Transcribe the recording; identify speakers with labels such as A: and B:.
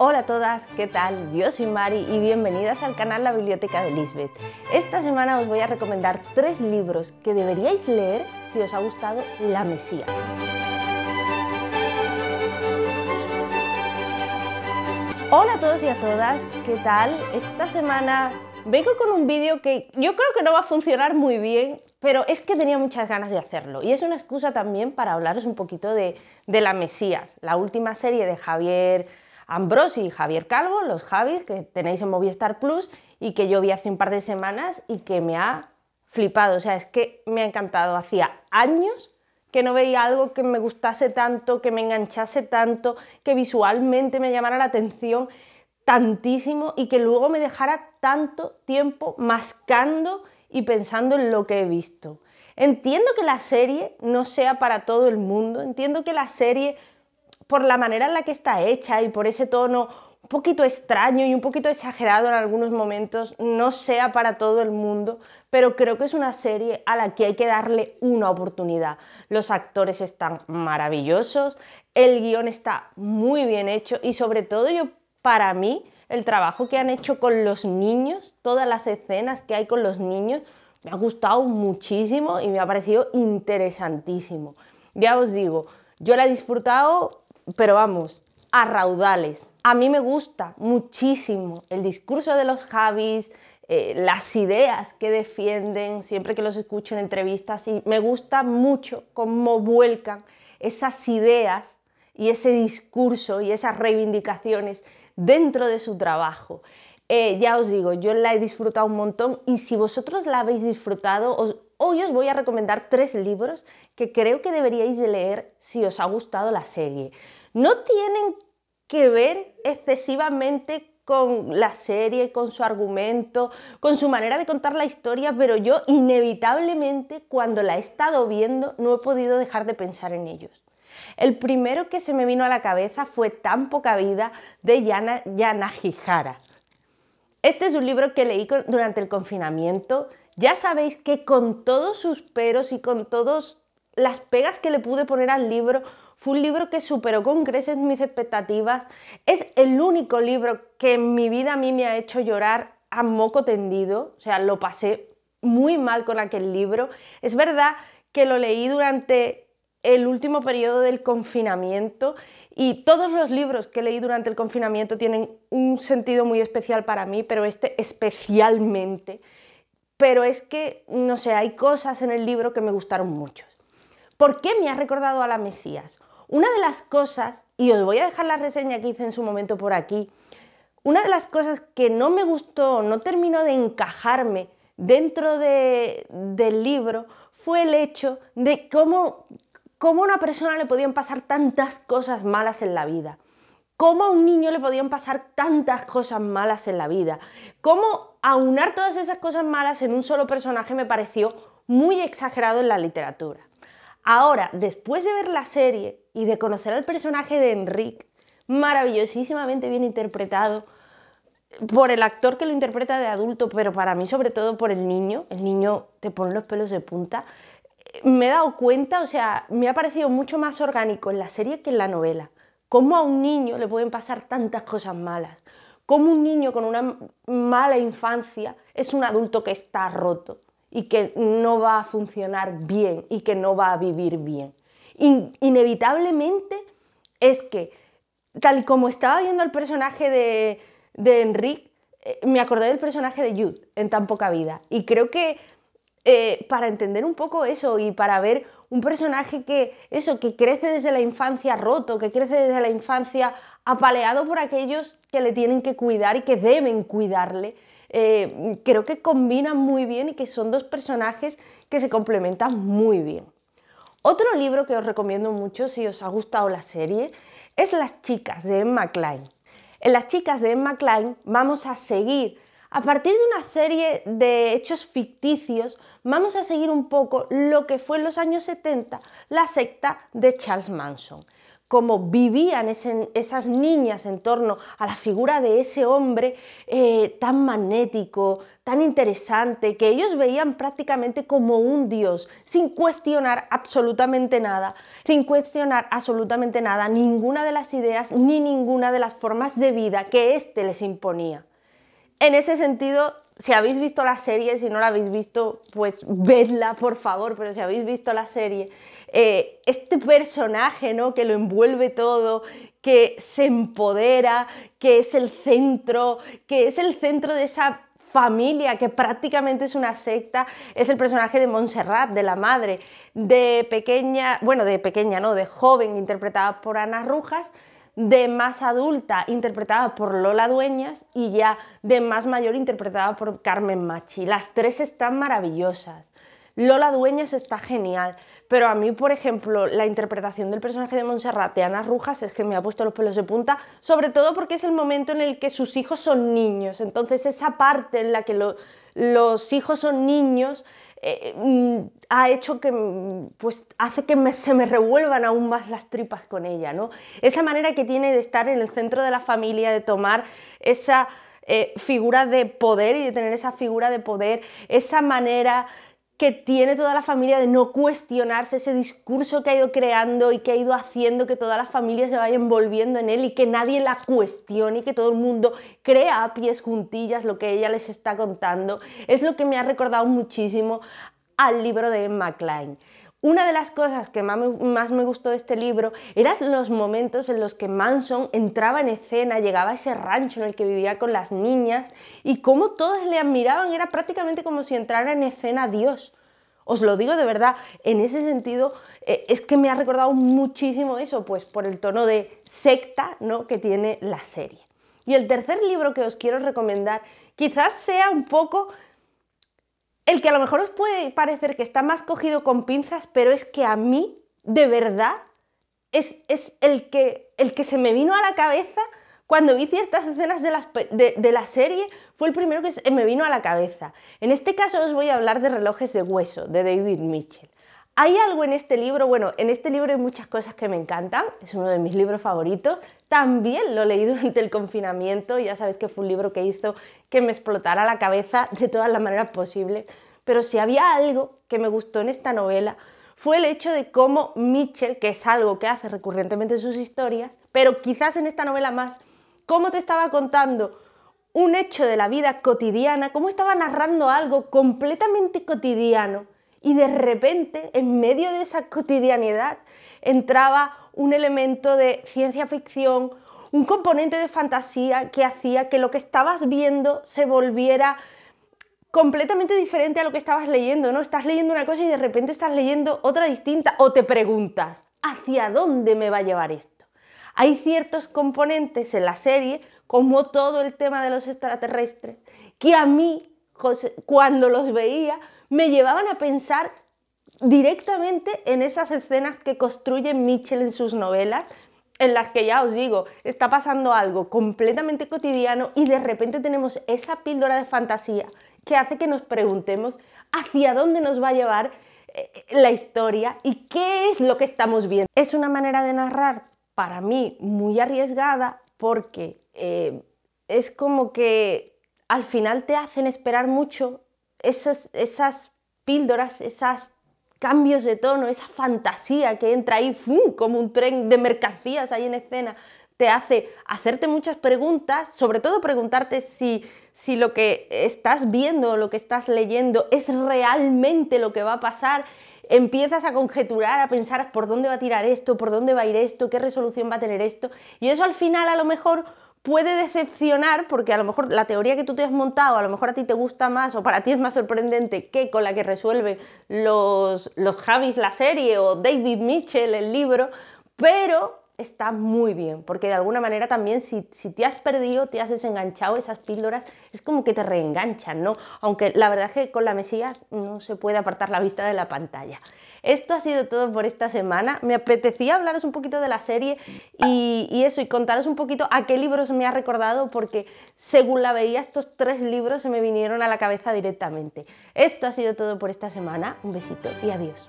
A: Hola a todas, ¿qué tal? Yo soy Mari y bienvenidas al canal La Biblioteca de Lisbeth. Esta semana os voy a recomendar tres libros que deberíais leer si os ha gustado La Mesías. Hola a todos y a todas, ¿qué tal? Esta semana vengo con un vídeo que yo creo que no va a funcionar muy bien, pero es que tenía muchas ganas de hacerlo. Y es una excusa también para hablaros un poquito de, de La Mesías, la última serie de Javier Ambrosi y Javier Calvo, los Javis que tenéis en Movistar Plus y que yo vi hace un par de semanas y que me ha flipado, o sea, es que me ha encantado, hacía años que no veía algo que me gustase tanto, que me enganchase tanto, que visualmente me llamara la atención tantísimo y que luego me dejara tanto tiempo mascando y pensando en lo que he visto. Entiendo que la serie no sea para todo el mundo, entiendo que la serie por la manera en la que está hecha y por ese tono un poquito extraño y un poquito exagerado en algunos momentos, no sea para todo el mundo, pero creo que es una serie a la que hay que darle una oportunidad. Los actores están maravillosos, el guión está muy bien hecho y sobre todo yo, para mí, el trabajo que han hecho con los niños, todas las escenas que hay con los niños, me ha gustado muchísimo y me ha parecido interesantísimo. Ya os digo, yo la he disfrutado pero vamos, a raudales. A mí me gusta muchísimo el discurso de los Javis, eh, las ideas que defienden, siempre que los escucho en entrevistas, y me gusta mucho cómo vuelcan esas ideas y ese discurso y esas reivindicaciones dentro de su trabajo. Eh, ya os digo, yo la he disfrutado un montón y si vosotros la habéis disfrutado, os, Hoy os voy a recomendar tres libros que creo que deberíais de leer si os ha gustado la serie. No tienen que ver excesivamente con la serie, con su argumento, con su manera de contar la historia, pero yo inevitablemente cuando la he estado viendo no he podido dejar de pensar en ellos. El primero que se me vino a la cabeza fue Tan poca vida de Yana, Gijara. Este es un libro que leí durante el confinamiento ya sabéis que con todos sus peros y con todas las pegas que le pude poner al libro, fue un libro que superó con creces mis expectativas. Es el único libro que en mi vida a mí me ha hecho llorar a moco tendido. O sea, lo pasé muy mal con aquel libro. Es verdad que lo leí durante el último periodo del confinamiento y todos los libros que leí durante el confinamiento tienen un sentido muy especial para mí, pero este especialmente pero es que, no sé, hay cosas en el libro que me gustaron mucho. ¿Por qué me ha recordado a la Mesías? Una de las cosas, y os voy a dejar la reseña que hice en su momento por aquí, una de las cosas que no me gustó, no terminó de encajarme dentro del libro, fue el hecho de cómo, cómo a una persona le podían pasar tantas cosas malas en la vida cómo a un niño le podían pasar tantas cosas malas en la vida. Cómo aunar todas esas cosas malas en un solo personaje me pareció muy exagerado en la literatura. Ahora, después de ver la serie y de conocer al personaje de Enrique, maravillosísimamente bien interpretado por el actor que lo interpreta de adulto, pero para mí sobre todo por el niño, el niño te pone los pelos de punta, me he dado cuenta, o sea, me ha parecido mucho más orgánico en la serie que en la novela. ¿Cómo a un niño le pueden pasar tantas cosas malas? ¿Cómo un niño con una mala infancia es un adulto que está roto y que no va a funcionar bien y que no va a vivir bien? inevitablemente es que, tal como estaba viendo el personaje de, de Enrique, eh, me acordé del personaje de Jude en tan poca vida. Y creo que eh, para entender un poco eso y para ver un personaje que, eso, que crece desde la infancia roto, que crece desde la infancia apaleado por aquellos que le tienen que cuidar y que deben cuidarle. Eh, creo que combinan muy bien y que son dos personajes que se complementan muy bien. Otro libro que os recomiendo mucho si os ha gustado la serie es Las chicas de Emma Klein. En Las chicas de Emma Klein vamos a seguir a partir de una serie de hechos ficticios, vamos a seguir un poco lo que fue en los años 70 la secta de Charles Manson cómo vivían esas niñas en torno a la figura de ese hombre eh, tan magnético, tan interesante, que ellos veían prácticamente como un dios, sin cuestionar absolutamente nada, sin cuestionar absolutamente nada, ninguna de las ideas ni ninguna de las formas de vida que éste les imponía en ese sentido, si habéis visto la serie, si no la habéis visto, pues vedla, por favor, pero si habéis visto la serie, eh, este personaje, ¿no? Que lo envuelve todo, que se empodera, que es el centro, que es el centro de esa familia que prácticamente es una secta, es el personaje de Montserrat, de la madre, de pequeña, bueno, de pequeña, no, de joven, interpretada por Ana Rujas, de más adulta interpretada por Lola Dueñas y ya de más mayor interpretada por Carmen Machi. Las tres están maravillosas. Lola Dueñas está genial, pero a mí, por ejemplo, la interpretación del personaje de Montserrat de Ana Rujas es que me ha puesto los pelos de punta, sobre todo porque es el momento en el que sus hijos son niños. Entonces, esa parte en la que los hijos son niños eh, eh, mm, ha hecho que, mm, pues, hace que se me revuelvan aún más las tripas con ella, ¿no? Esa manera que tiene de estar en el centro de la familia, de tomar esa eh, figura de poder y de tener esa figura de poder, esa manera que tiene toda la familia de no cuestionarse ese discurso que ha ido creando y que ha ido haciendo que toda la familia se vaya envolviendo en él y que nadie la cuestione y que todo el mundo crea a pies juntillas lo que ella les está contando. Es lo que me ha recordado muchísimo al libro de Emma una de las cosas que más me, gustó de este libro eran los momentos en los que Manson entraba en escena, llegaba a ese rancho en el que vivía con las niñas y cómo todas le admiraban, era prácticamente como si entrara en escena Dios. Os lo digo de verdad, en ese sentido eh, es que me ha recordado muchísimo eso, pues por el tono de secta ¿no? que tiene la serie. Y el tercer libro que os quiero recomendar quizás sea un poco el que a lo mejor os puede parecer que está más cogido con pinzas, pero es que a mí, de verdad, es, el, que, se me vino a la cabeza cuando vi ciertas escenas de la, de la, serie, fue el primero que me vino a la cabeza. En este caso os voy a hablar de relojes de hueso, de David Mitchell. Hay algo en este libro, bueno, en este libro hay muchas cosas que me encantan, es uno de mis libros favoritos, también lo leí durante el confinamiento, ya sabes que fue un libro que hizo que me explotara la cabeza de todas las maneras posibles, pero si había algo que me gustó en esta novela fue el hecho de cómo Mitchell, que es algo que hace recurrentemente en sus historias, pero quizás en esta novela más, cómo te estaba contando un hecho de la vida cotidiana, cómo estaba narrando algo completamente cotidiano, y de repente, en medio de esa cotidianidad, entraba un elemento de ciencia ficción, un componente de fantasía que hacía que lo que estabas viendo se volviera completamente diferente a lo que estabas leyendo, ¿no? Estás leyendo una cosa y de repente estás leyendo otra distinta o te preguntas, ¿hacia dónde me va a llevar esto? Hay ciertos componentes en la serie, como todo el tema de los extraterrestres, que a mí cuando los veía me llevaban a pensar directamente en esas escenas que construye Mitchell en sus novelas, en las que ya os digo, está pasando algo completamente cotidiano y de repente tenemos esa píldora de fantasía que hace que nos preguntemos hacia dónde nos va a llevar eh, la historia y qué es lo que estamos viendo. Es una manera de narrar para mí muy arriesgada porque eh, es como que al final te hacen esperar mucho esas píldoras, esos cambios de tono, esa fantasía que entra ahí como un tren de mercancías ahí en escena, te hace hacerte muchas preguntas, sobre todo preguntarte si, si lo que estás viendo o lo que estás leyendo es realmente lo que va a pasar. Empiezas a conjeturar, a pensar por dónde va a tirar esto, por dónde va a ir esto, qué resolución va a tener esto. Y eso al final a lo mejor puede decepcionar porque a lo mejor la teoría que tú te has montado, a lo mejor a ti te gusta más o para ti es más sorprendente que con la que resuelve los, los Javis la serie o David Mitchell el libro, pero está muy bien, porque de alguna manera también si, si, te has perdido, te has desenganchado esas píldoras, es como que te reenganchan, ¿no? Aunque la verdad es que con la Mesías no se puede apartar la vista de la pantalla. Esto ha sido todo por esta semana. Me apetecía hablaros un poquito de la serie y, eso, y contaros un poquito a qué libros me ha recordado, porque según la veía, estos tres libros se me vinieron a la cabeza directamente. Esto ha sido todo por esta semana. Un besito y adiós.